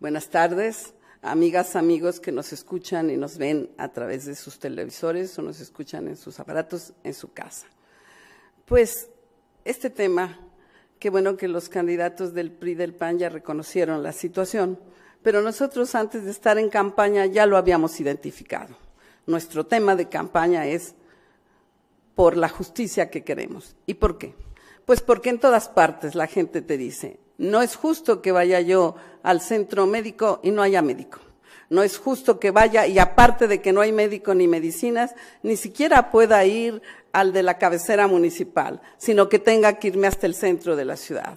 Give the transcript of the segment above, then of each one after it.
Buenas tardes, amigas, amigos que nos escuchan y nos ven a través de sus televisores o nos escuchan en sus aparatos en su casa. Pues este tema, qué bueno que los candidatos del PRI del PAN ya reconocieron la situación, pero nosotros antes de estar en campaña ya lo habíamos identificado. Nuestro tema de campaña es por la justicia que queremos. ¿Y por qué? Pues porque en todas partes la gente te dice, no es justo que vaya yo al centro médico y no haya médico. No es justo que vaya y aparte de que no hay médico ni medicinas, ni siquiera pueda ir al de la cabecera municipal, sino que tenga que irme hasta el centro de la ciudad.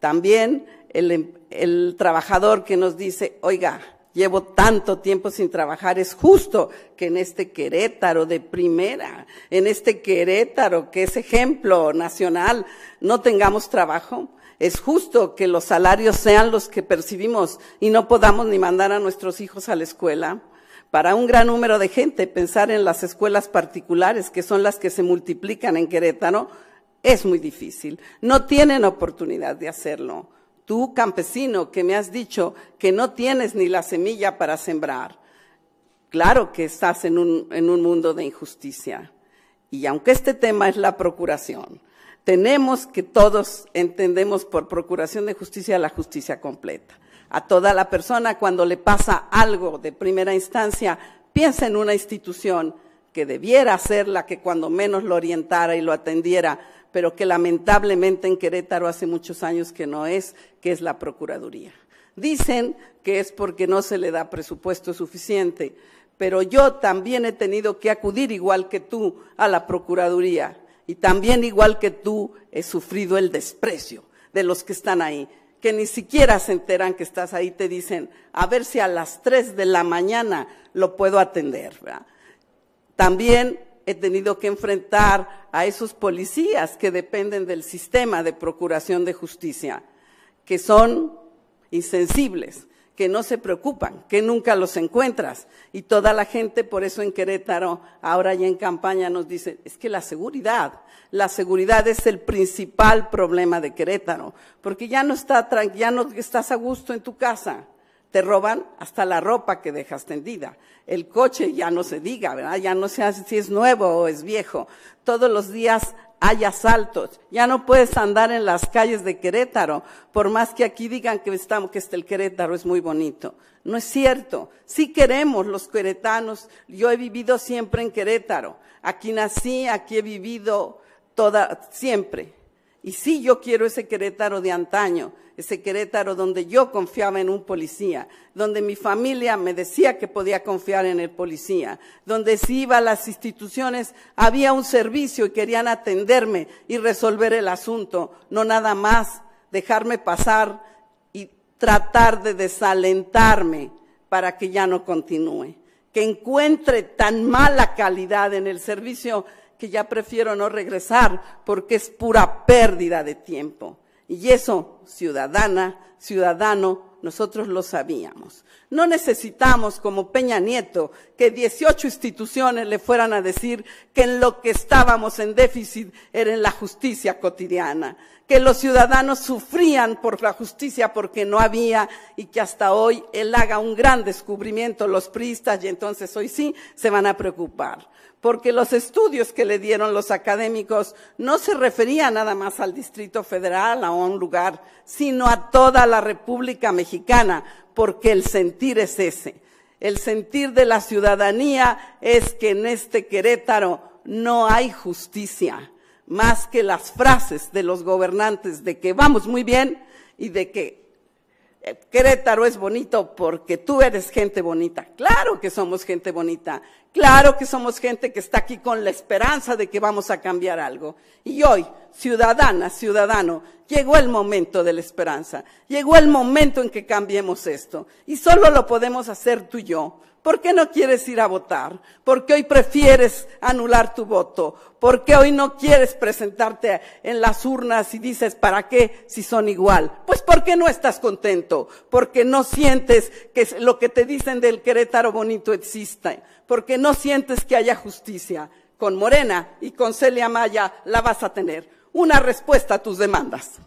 También el, em, el trabajador que nos dice, oiga, llevo tanto tiempo sin trabajar. Es justo que en este Querétaro de primera, en este Querétaro que es ejemplo nacional, no tengamos trabajo. Es justo que los salarios sean los que percibimos y no podamos ni mandar a nuestros hijos a la escuela. Para un gran número de gente, pensar en las escuelas particulares, que son las que se multiplican en Querétaro, es muy difícil. No tienen oportunidad de hacerlo tú campesino que me has dicho que no tienes ni la semilla para sembrar, claro que estás en un, en un mundo de injusticia. Y aunque este tema es la procuración, tenemos que todos entendemos por procuración de justicia la justicia completa. A toda la persona cuando le pasa algo de primera instancia, piensa en una institución que debiera ser la que cuando menos lo orientara y lo atendiera, pero que lamentablemente en Querétaro hace muchos años que no es, que es la Procuraduría. Dicen que es porque no se le da presupuesto suficiente, pero yo también he tenido que acudir igual que tú a la Procuraduría y también igual que tú he sufrido el desprecio de los que están ahí, que ni siquiera se enteran que estás ahí, te dicen, a ver si a las tres de la mañana lo puedo atender. También he tenido que enfrentar a esos policías que dependen del sistema de procuración de justicia, que son insensibles, que no se preocupan, que nunca los encuentras. Y toda la gente, por eso en Querétaro, ahora ya en campaña, nos dice, es que la seguridad, la seguridad es el principal problema de Querétaro, porque ya no, está, ya no estás a gusto en tu casa, te roban hasta la ropa que dejas tendida. El coche ya no se diga, ¿verdad? Ya no se si es nuevo o es viejo. Todos los días hay asaltos. Ya no puedes andar en las calles de Querétaro, por más que aquí digan que estamos, que este el Querétaro es muy bonito. No es cierto. si queremos los queretanos. Yo he vivido siempre en Querétaro. Aquí nací, aquí he vivido toda, siempre y sí, yo quiero ese Querétaro de antaño, ese Querétaro donde yo confiaba en un policía, donde mi familia me decía que podía confiar en el policía, donde si iba a las instituciones había un servicio y querían atenderme y resolver el asunto, no nada más dejarme pasar y tratar de desalentarme para que ya no continúe. Que encuentre tan mala calidad en el servicio que ya prefiero no regresar porque es pura pérdida de tiempo. Y eso, ciudadana, ciudadano, nosotros lo sabíamos. No necesitamos, como Peña Nieto, que 18 instituciones le fueran a decir que en lo que estábamos en déficit era en la justicia cotidiana, que los ciudadanos sufrían por la justicia porque no había y que hasta hoy él haga un gran descubrimiento, los priistas, y entonces hoy sí se van a preocupar porque los estudios que le dieron los académicos no se referían nada más al Distrito Federal, a un lugar, sino a toda la República Mexicana, porque el sentir es ese. El sentir de la ciudadanía es que en este Querétaro no hay justicia, más que las frases de los gobernantes de que vamos muy bien y de que Querétaro es bonito porque tú eres gente bonita. Claro que somos gente bonita. Claro que somos gente que está aquí con la esperanza de que vamos a cambiar algo. Y hoy, ciudadana, ciudadano, llegó el momento de la esperanza. Llegó el momento en que cambiemos esto. Y solo lo podemos hacer tú y yo. ¿Por qué no quieres ir a votar? ¿Por qué hoy prefieres anular tu voto? ¿Por qué hoy no quieres presentarte en las urnas y dices, ¿para qué si son igual? Pues porque no estás contento, porque no sientes que lo que te dicen del Querétaro bonito existe, porque no sientes que haya justicia. Con Morena y con Celia Maya la vas a tener. Una respuesta a tus demandas.